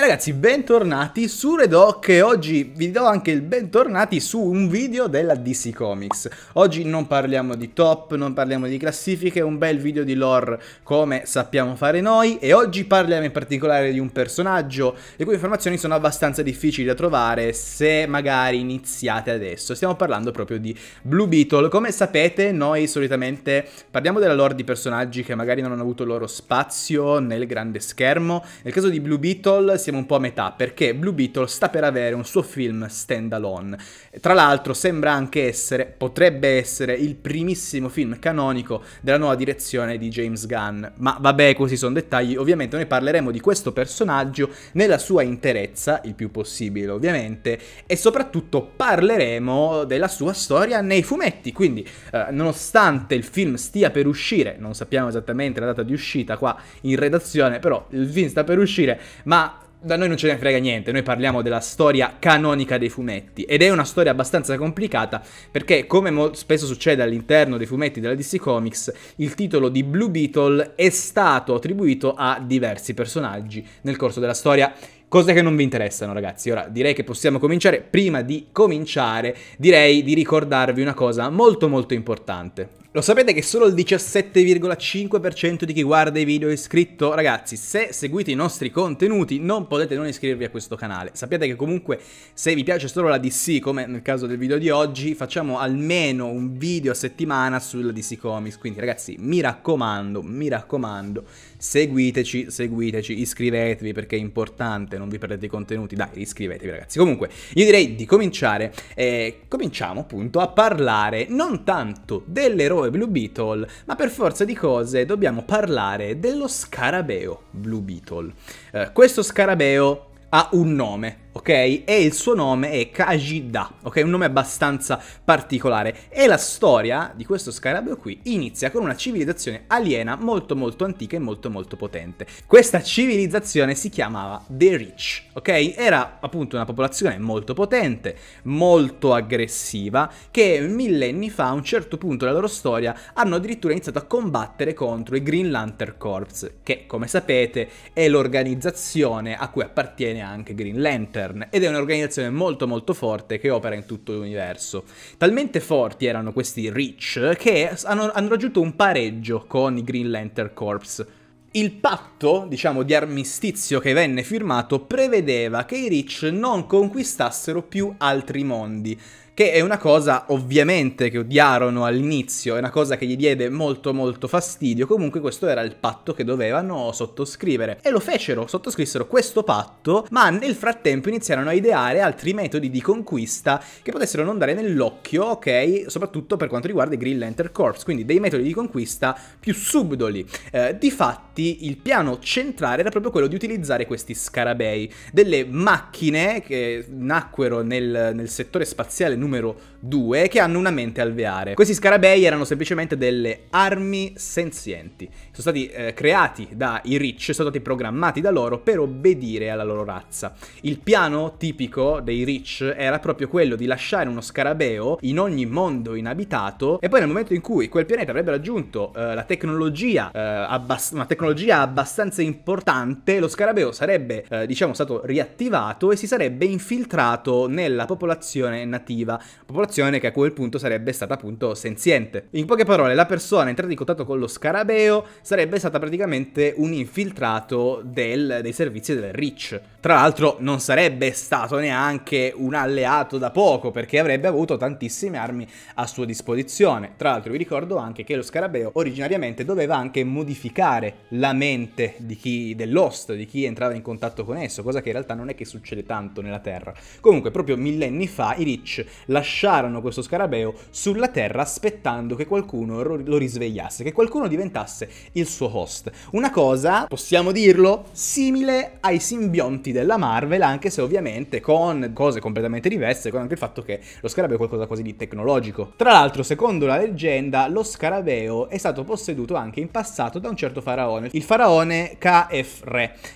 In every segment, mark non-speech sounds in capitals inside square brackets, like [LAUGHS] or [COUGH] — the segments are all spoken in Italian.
E ragazzi, bentornati su Redoc e oggi vi do anche il bentornati su un video della DC Comics. Oggi non parliamo di top, non parliamo di classifiche, un bel video di lore come sappiamo fare noi e oggi parliamo in particolare di un personaggio le cui informazioni sono abbastanza difficili da trovare se magari iniziate adesso. Stiamo parlando proprio di Blue Beetle. Come sapete noi solitamente parliamo della lore di personaggi che magari non hanno avuto il loro spazio nel grande schermo. Nel caso di Blue Beetle si siamo un po' a metà perché Blue Beetle sta per avere un suo film stand alone. Tra l'altro sembra anche essere, potrebbe essere il primissimo film canonico della nuova direzione di James Gunn. Ma vabbè, questi sono dettagli, ovviamente noi parleremo di questo personaggio nella sua interezza, il più possibile ovviamente, e soprattutto parleremo della sua storia nei fumetti, quindi eh, nonostante il film stia per uscire, non sappiamo esattamente la data di uscita qua in redazione, però il film sta per uscire, ma da noi non ce ne frega niente, noi parliamo della storia canonica dei fumetti ed è una storia abbastanza complicata perché come spesso succede all'interno dei fumetti della DC Comics, il titolo di Blue Beetle è stato attribuito a diversi personaggi nel corso della storia. Cose che non vi interessano ragazzi, ora direi che possiamo cominciare, prima di cominciare direi di ricordarvi una cosa molto molto importante. Lo sapete che solo il 17,5% di chi guarda i video è iscritto? Ragazzi, se seguite i nostri contenuti non potete non iscrivervi a questo canale. Sappiate che comunque se vi piace solo la DC, come nel caso del video di oggi, facciamo almeno un video a settimana sulla DC Comics. Quindi ragazzi, mi raccomando, mi raccomando, seguiteci, seguiteci, iscrivetevi perché è importante, non vi perdete i contenuti, dai, iscrivetevi ragazzi. Comunque, io direi di cominciare, eh, cominciamo appunto a parlare non tanto dell'eroe Blue Beetle, ma per forza di cose dobbiamo parlare dello scarabeo Blue Beetle. Eh, questo scarabeo ha un nome, ok? E il suo nome è Kajida, ok? Un nome abbastanza particolare. E la storia di questo scarabeo qui inizia con una civilizzazione aliena molto molto antica e molto molto potente. Questa civilizzazione si chiamava The Rich, ok? Era appunto una popolazione molto potente, molto aggressiva, che millenni fa a un certo punto della loro storia hanno addirittura iniziato a combattere contro i Green Lantern Corps, che come sapete è l'organizzazione a cui appartiene anche Green Lantern Lantern ed è un'organizzazione molto molto forte che opera in tutto l'universo. Talmente forti erano questi Rich che hanno, hanno raggiunto un pareggio con i Green Lantern Corps. Il patto, diciamo, di armistizio che venne firmato prevedeva che i Rich non conquistassero più altri mondi, che è una cosa ovviamente che odiarono all'inizio, è una cosa che gli diede molto molto fastidio, comunque questo era il patto che dovevano sottoscrivere e lo fecero, sottoscrissero questo patto, ma nel frattempo iniziarono a ideare altri metodi di conquista che potessero non dare nell'occhio, ok, soprattutto per quanto riguarda i Green Lantern Corps, quindi dei metodi di conquista più subdoli. Eh, difatti il piano centrale era proprio quello di utilizzare questi scarabei, delle macchine che nacquero nel, nel settore spaziale numero numero 2 che hanno una mente alveare. Questi scarabei erano semplicemente delle armi senzienti. Sono stati eh, creati dai Rich, sono stati programmati da loro per obbedire alla loro razza. Il piano tipico dei Rich era proprio quello di lasciare uno scarabeo in ogni mondo inabitato e poi nel momento in cui quel pianeta avrebbe raggiunto eh, la tecnologia, eh, una tecnologia abbastanza importante, lo scarabeo sarebbe eh, diciamo stato riattivato e si sarebbe infiltrato nella popolazione nativa popolazione che a quel punto sarebbe stata appunto senziente. In poche parole, la persona entrata in contatto con lo scarabeo sarebbe stata praticamente un infiltrato del, dei servizi del Rich. Tra l'altro non sarebbe stato neanche un alleato da poco perché avrebbe avuto tantissime armi a sua disposizione. Tra l'altro vi ricordo anche che lo scarabeo originariamente doveva anche modificare la mente dell'host, di chi entrava in contatto con esso, cosa che in realtà non è che succede tanto nella Terra. Comunque proprio millenni fa i Rich lasciarono questo scarabeo sulla Terra aspettando che qualcuno lo risvegliasse, che qualcuno diventasse il suo host. Una cosa, possiamo dirlo, simile ai simbionti amanti della Marvel, anche se ovviamente con cose completamente diverse, con anche il fatto che lo scarabeo è qualcosa quasi di tecnologico. Tra l'altro, secondo la leggenda, lo scarabeo è stato posseduto anche in passato da un certo faraone, il faraone Kef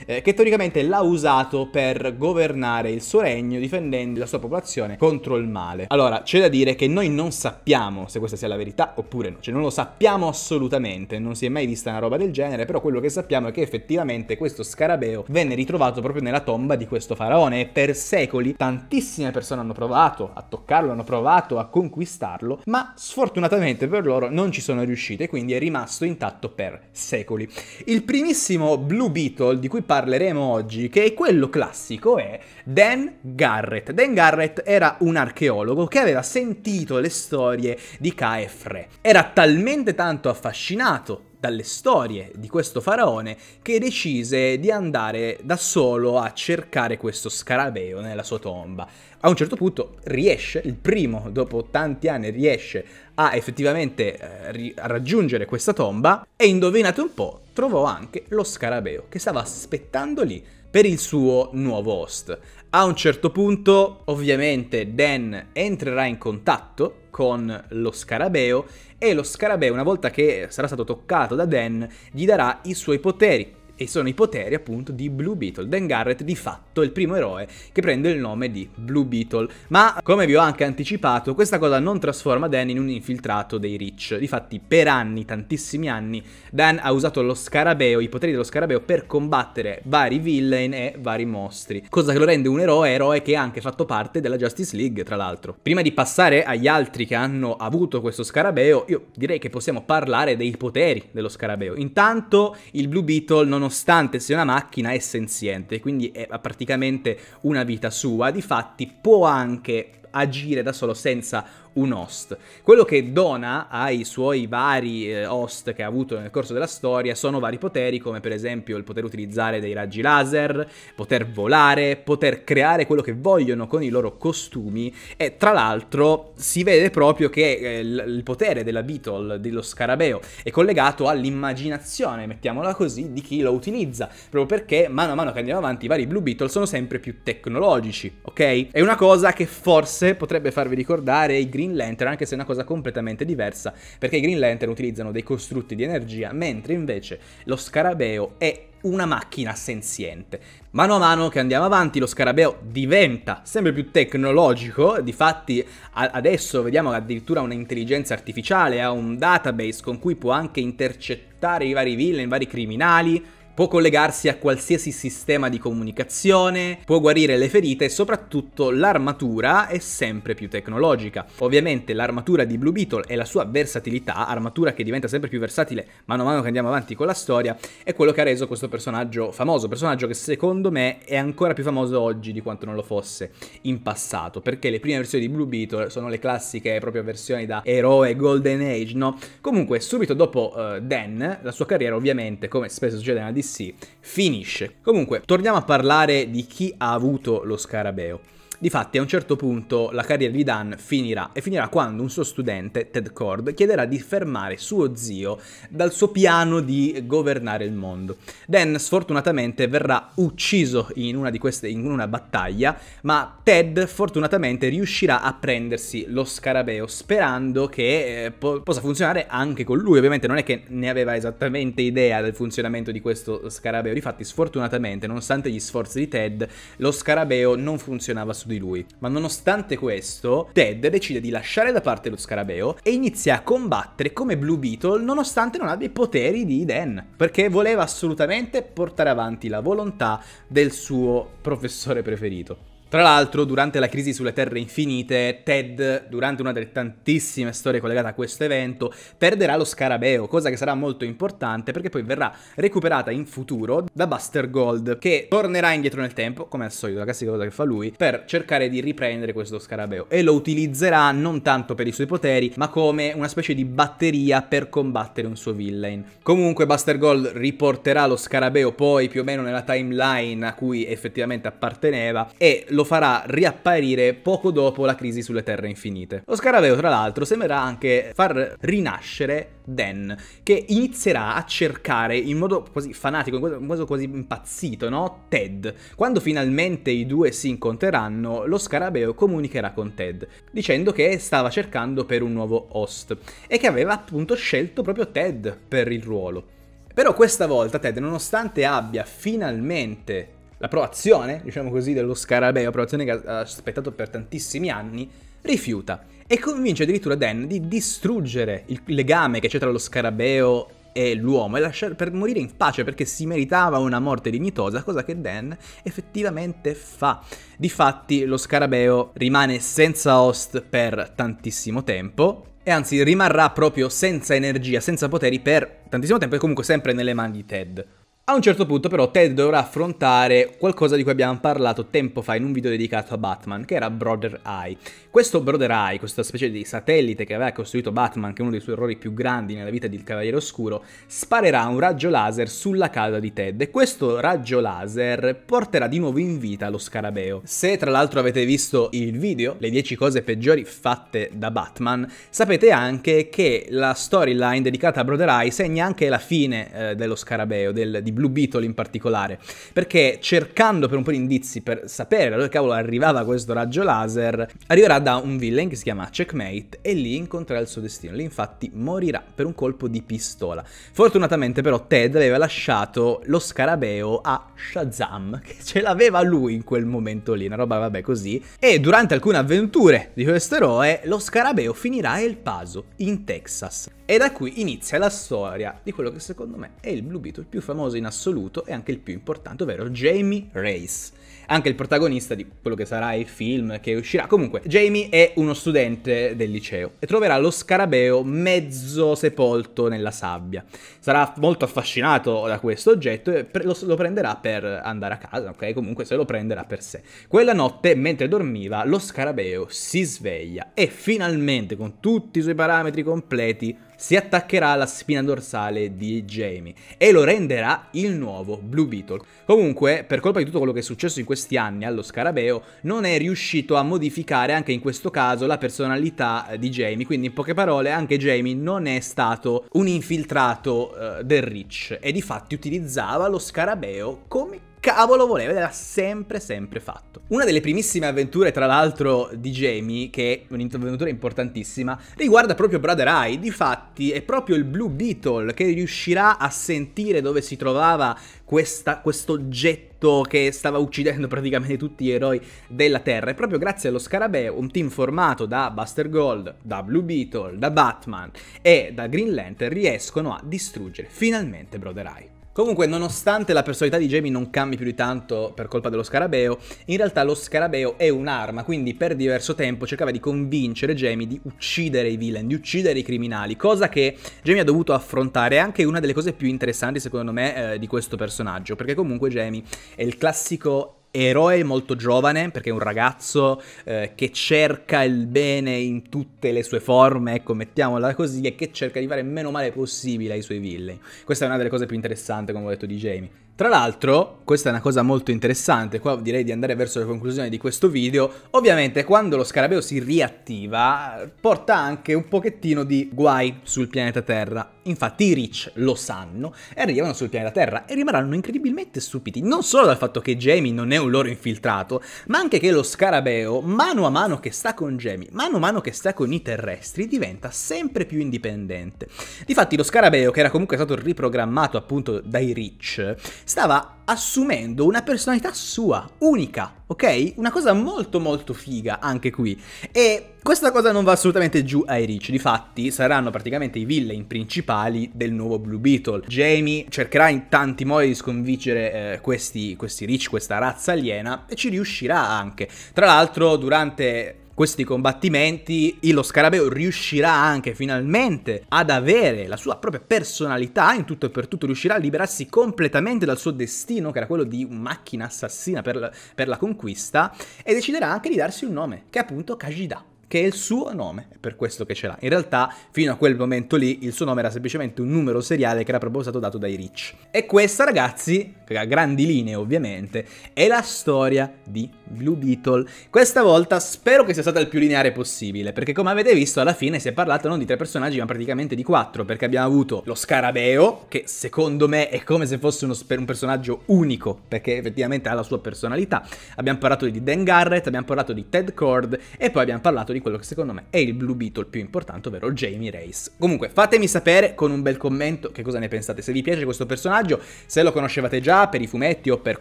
eh, che teoricamente l'ha usato per governare il suo regno difendendo la sua popolazione contro il male. Allora, c'è da dire che noi non sappiamo se questa sia la verità oppure no, cioè non lo sappiamo assolutamente, non si è mai vista una roba del genere, però quello che sappiamo è che effettivamente questo scarabeo venne ritrovato proprio nella tomba di questo faraone e per secoli tantissime persone hanno provato a toccarlo, hanno provato a conquistarlo, ma sfortunatamente per loro non ci sono riuscite, quindi è rimasto intatto per secoli. Il primissimo Blue Beetle di cui parleremo oggi, che è quello classico, è Dan Garrett. Dan Garrett era un archeologo che aveva sentito le storie di Caefre. Era talmente tanto affascinato dalle storie di questo faraone che decise di andare da solo a cercare questo scarabeo nella sua tomba. A un certo punto riesce, il primo dopo tanti anni riesce a effettivamente eh, a raggiungere questa tomba e indovinate un po', trovò anche lo scarabeo che stava aspettando lì per il suo nuovo host. A un certo punto ovviamente Dan entrerà in contatto con lo scarabeo e lo scarabeo una volta che sarà stato toccato da Dan gli darà i suoi poteri e sono i poteri appunto di Blue Beetle. Dan Garrett di fatto è il primo eroe che prende il nome di Blue Beetle, ma come vi ho anche anticipato questa cosa non trasforma Dan in un infiltrato dei Rich, difatti per anni, tantissimi anni, Dan ha usato lo scarabeo, i poteri dello scarabeo per combattere vari villain e vari mostri, cosa che lo rende un eroe, eroe che ha anche fatto parte della Justice League tra l'altro. Prima di passare agli altri che hanno avuto questo scarabeo, io direi che possiamo parlare dei poteri dello scarabeo. Intanto il Blue Beetle non nonostante sia una macchina è senziente, quindi è praticamente una vita sua, difatti può anche agire da solo senza un host. Quello che dona ai suoi vari eh, host che ha avuto nel corso della storia sono vari poteri, come per esempio il poter utilizzare dei raggi laser, poter volare, poter creare quello che vogliono con i loro costumi e tra l'altro si vede proprio che eh, il potere della Beetle, dello scarabeo, è collegato all'immaginazione, mettiamola così, di chi lo utilizza, proprio perché mano a mano che andiamo avanti i vari Blue Beetle sono sempre più tecnologici, ok? È una cosa che forse potrebbe farvi ricordare i Green Green Lantern, anche se è una cosa completamente diversa, perché i Green Lantern utilizzano dei costrutti di energia, mentre invece lo scarabeo è una macchina senziente. Mano a mano che andiamo avanti lo scarabeo diventa sempre più tecnologico, difatti adesso vediamo addirittura un'intelligenza artificiale, ha un database con cui può anche intercettare i vari villain, i vari criminali, Può collegarsi a qualsiasi sistema di comunicazione, può guarire le ferite e soprattutto l'armatura è sempre più tecnologica. Ovviamente l'armatura di Blue Beetle e la sua versatilità, armatura che diventa sempre più versatile mano a mano che andiamo avanti con la storia, è quello che ha reso questo personaggio famoso, personaggio che secondo me è ancora più famoso oggi di quanto non lo fosse in passato, perché le prime versioni di Blue Beetle sono le classiche proprio versioni da eroe Golden Age, no? Comunque subito dopo uh, Dan, la sua carriera ovviamente, come spesso succede nella DC, DC finisce. Comunque, torniamo a parlare di chi ha avuto lo scarabeo. Difatti a un certo punto la carriera di Dan finirà e finirà quando un suo studente, Ted Cord, chiederà di fermare suo zio dal suo piano di governare il mondo. Dan sfortunatamente verrà ucciso in una di queste in una battaglia, ma Ted fortunatamente riuscirà a prendersi lo scarabeo sperando che eh, po- possa funzionare anche con lui. Ovviamente non è che ne aveva esattamente idea del funzionamento di questo scarabeo. Difatti sfortunatamente, nonostante gli sforzi di Ted, lo scarabeo non funzionava su di di lui. Ma nonostante questo, Ted decide di lasciare da parte lo scarabeo e inizia a combattere come Blue Beetle nonostante non abbia i poteri di Dan, perché voleva assolutamente portare avanti la volontà del suo professore preferito. Tra l'altro, durante la crisi sulle Terre Infinite, Ted, durante una delle tantissime storie collegate a questo evento, perderà lo scarabeo, cosa che sarà molto importante perché poi verrà recuperata in futuro da Buster Gold, che tornerà indietro nel tempo, come al solito, la classica cosa che fa lui, per cercare di riprendere questo scarabeo e lo utilizzerà non tanto per i suoi poteri, ma come una specie di batteria per combattere un suo villain. Comunque Buster Gold riporterà lo scarabeo poi più o meno nella timeline a cui effettivamente apparteneva e lo lo farà riapparire poco dopo la crisi sulle Terre Infinite. Lo scarabeo, tra l'altro, sembrerà anche far rinascere Dan, che inizierà a cercare in modo quasi fanatico, in modo quasi impazzito, no? Ted. Quando finalmente i due si incontreranno, lo scarabeo comunicherà con Ted, dicendo che stava cercando per un nuovo host e che aveva appunto scelto proprio Ted per il ruolo. Però questa volta Ted, nonostante abbia finalmente l'approvazione, diciamo così, dello scarabeo, approvazione che ha aspettato per tantissimi anni, rifiuta e convince addirittura Dan di distruggere il legame che c'è tra lo scarabeo e l'uomo e lasciare per morire in pace perché si meritava una morte dignitosa, cosa che Dan effettivamente fa. Difatti lo scarabeo rimane senza host per tantissimo tempo e anzi rimarrà proprio senza energia, senza poteri per tantissimo tempo e comunque sempre nelle mani di Ted. A un certo punto però Ted dovrà affrontare qualcosa di cui abbiamo parlato tempo fa in un video dedicato a Batman, che era Brother Eye. Questo Brother Eye, questa specie di satellite che aveva costruito Batman, che è uno dei suoi errori più grandi nella vita del Cavaliere Oscuro, sparerà un raggio laser sulla casa di Ted e questo raggio laser porterà di nuovo in vita lo scarabeo. Se tra l'altro avete visto il video, le 10 cose peggiori fatte da Batman, sapete anche che la storyline dedicata a Brother Eye segna anche la fine eh, dello scarabeo, del, di Blue Beetle in particolare, perché cercando per un po' di indizi per sapere da dove cavolo arrivava questo raggio laser, arriverà da un villain che si chiama Checkmate e lì incontrerà il suo destino, lì infatti morirà per un colpo di pistola. Fortunatamente però Ted aveva lasciato lo scarabeo a Shazam, [LAUGHS] che ce l'aveva lui in quel momento lì, una roba vabbè così, e durante alcune avventure di questo eroe lo scarabeo finirà El Paso, in Texas. E da qui inizia la storia di quello che secondo me è il Blue Beetle più famoso in in assoluto e anche il più importante, ovvero Jamie Race. Anche il protagonista di quello che sarà il film che uscirà. Comunque, Jamie è uno studente del liceo e troverà lo scarabeo mezzo sepolto nella sabbia. Sarà molto affascinato da questo oggetto e lo, lo prenderà per andare a casa, ok? Comunque se lo prenderà per sé. Quella notte, mentre dormiva, lo scarabeo si sveglia e finalmente, con tutti i suoi parametri completi, si attaccherà alla spina dorsale di Jamie e lo renderà il nuovo Blue Beetle. Comunque, per colpa di tutto quello che è successo in questi anni allo scarabeo, non è riuscito a modificare anche in questo caso la personalità eh, di Jamie, quindi in poche parole anche Jamie non è stato un infiltrato uh, del Rich e di fatti utilizzava lo scarabeo come cavolo voleva ed era sempre sempre fatto. Una delle primissime avventure tra l'altro di Jamie, che è un'avventura importantissima, riguarda proprio Brother Eye, difatti è proprio il Blue Beetle che riuscirà a sentire dove si trovava questa, questo oggetto che stava uccidendo praticamente tutti gli eroi della Terra e proprio grazie allo Scarabeo, un team formato da Buster Gold, da Blue Beetle, da Batman e da Green Lantern riescono a distruggere finalmente Brother Eye. Comunque, nonostante la personalità di Jamie non cambi più di tanto per colpa dello scarabeo, in realtà lo scarabeo è un'arma, quindi per diverso tempo cercava di convincere Jamie di uccidere i villain, di uccidere i criminali, cosa che Jamie ha dovuto affrontare, è anche una delle cose più interessanti secondo me eh, di questo personaggio, perché comunque Jamie è il classico eroe molto giovane, perché è un ragazzo eh, che cerca il bene in tutte le sue forme, ecco, mettiamola così, e che cerca di fare meno male possibile ai suoi villain. Questa è una delle cose più interessanti, come ho detto, di Jamie. Tra l'altro, questa è una cosa molto interessante, qua direi di andare verso la conclusione di questo video, ovviamente quando lo scarabeo si riattiva porta anche un pochettino di guai sul pianeta Terra. Infatti i Rich lo sanno e arrivano sul pianeta Terra e rimarranno incredibilmente stupiti, non solo dal fatto che Jamie non è un loro infiltrato, ma anche che lo scarabeo, mano a mano che sta con Jamie, mano a mano che sta con i terrestri, diventa sempre più indipendente. Difatti lo scarabeo, che era comunque stato riprogrammato appunto dai Rich, stava assumendo una personalità sua, unica, ok? Una cosa molto molto figa anche qui. E questa cosa non va assolutamente giù ai Rich, difatti saranno praticamente i villain principali del nuovo Blue Beetle. Jamie cercherà in tanti modi di sconfiggere eh, questi, questi Rich, questa razza aliena, e ci riuscirà anche. Tra l'altro durante questi combattimenti, lo scarabeo riuscirà anche finalmente ad avere la sua propria personalità in tutto e per tutto, riuscirà a liberarsi completamente dal suo destino, che era quello di macchina assassina per la, per la conquista, e deciderà anche di darsi un nome, che è appunto Kajida che è il suo nome, è per questo che ce l'ha. In realtà, fino a quel momento lì, il suo nome era semplicemente un numero seriale che era proprio stato dato dai Rich. E questa, ragazzi, a grandi linee ovviamente, è la storia di Blue Beetle. Questa volta spero che sia stata il più lineare possibile, perché come avete visto alla fine si è parlato non di tre personaggi, ma praticamente di quattro, perché abbiamo avuto lo Scarabeo, che secondo me è come se fosse uno, un personaggio unico, perché effettivamente ha la sua personalità. Abbiamo parlato di Dan Garrett, abbiamo parlato di Ted Cord e poi abbiamo parlato di quello che secondo me è il Blue Beetle più importante, ovvero Jamie Race. Comunque, fatemi sapere con un bel commento che cosa ne pensate, se vi piace questo personaggio, se lo conoscevate già per i fumetti o per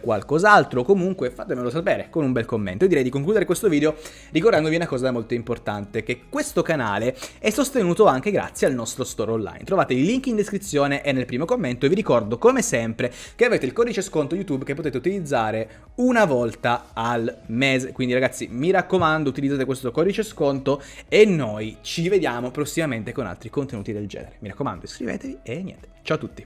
qualcos'altro, comunque fatemelo sapere con un bel commento. Io direi di concludere questo video ricordandovi una cosa molto importante, che questo canale è sostenuto anche grazie al nostro store online. Trovate il link in descrizione e nel primo commento e vi ricordo come sempre che avete il codice sconto YouTube che potete utilizzare una volta al mese. Quindi ragazzi, mi raccomando, utilizzate questo codice sconto conto e noi ci vediamo prossimamente con altri contenuti del genere. Mi raccomando iscrivetevi e niente, ciao a tutti!